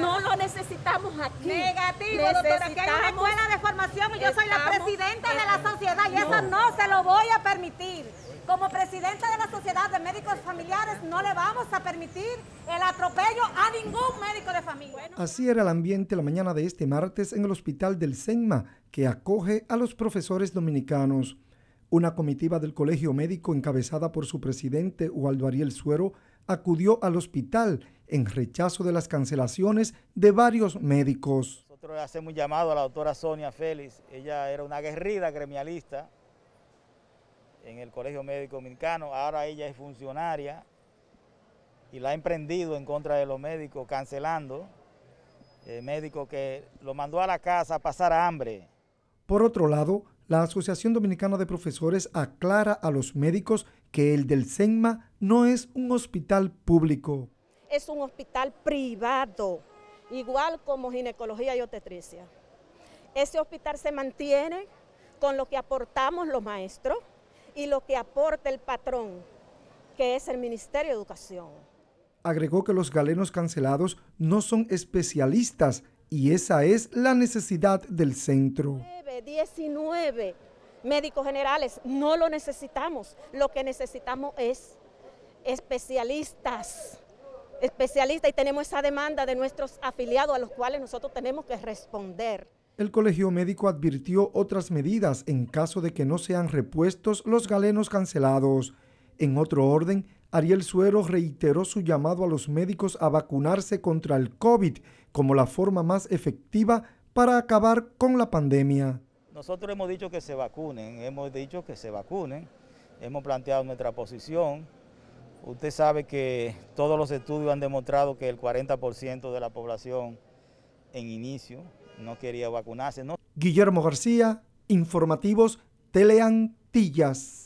No lo necesitamos aquí. Negativo, doctora. que hay una escuela de formación y yo soy la presidenta de la sociedad y eso no se lo voy a permitir. Como presidenta de la Sociedad de Médicos Familiares no le vamos a permitir el atropello a ningún médico de familia. Así era el ambiente la mañana de este martes en el hospital del SENMA que acoge a los profesores dominicanos. Una comitiva del Colegio Médico encabezada por su presidente Waldo Ariel Suero acudió al hospital en rechazo de las cancelaciones de varios médicos. Nosotros hacemos un llamado a la doctora Sonia Félix, ella era una guerrida gremialista en el Colegio Médico Dominicano, ahora ella es funcionaria y la ha emprendido en contra de los médicos, cancelando el eh, médicos que lo mandó a la casa a pasar hambre. Por otro lado, la Asociación Dominicana de Profesores aclara a los médicos que el del SENMA no es un hospital público, es un hospital privado, igual como ginecología y obstetricia. Ese hospital se mantiene con lo que aportamos los maestros y lo que aporta el patrón, que es el Ministerio de Educación. Agregó que los galenos cancelados no son especialistas y esa es la necesidad del centro. 19 médicos generales, no lo necesitamos, lo que necesitamos es especialistas Especialista y tenemos esa demanda de nuestros afiliados a los cuales nosotros tenemos que responder. El colegio médico advirtió otras medidas en caso de que no sean repuestos los galenos cancelados. En otro orden, Ariel Suero reiteró su llamado a los médicos a vacunarse contra el COVID como la forma más efectiva para acabar con la pandemia. Nosotros hemos dicho que se vacunen, hemos dicho que se vacunen, hemos planteado nuestra posición, Usted sabe que todos los estudios han demostrado que el 40% de la población en inicio no quería vacunarse. Guillermo García, Informativos Teleantillas.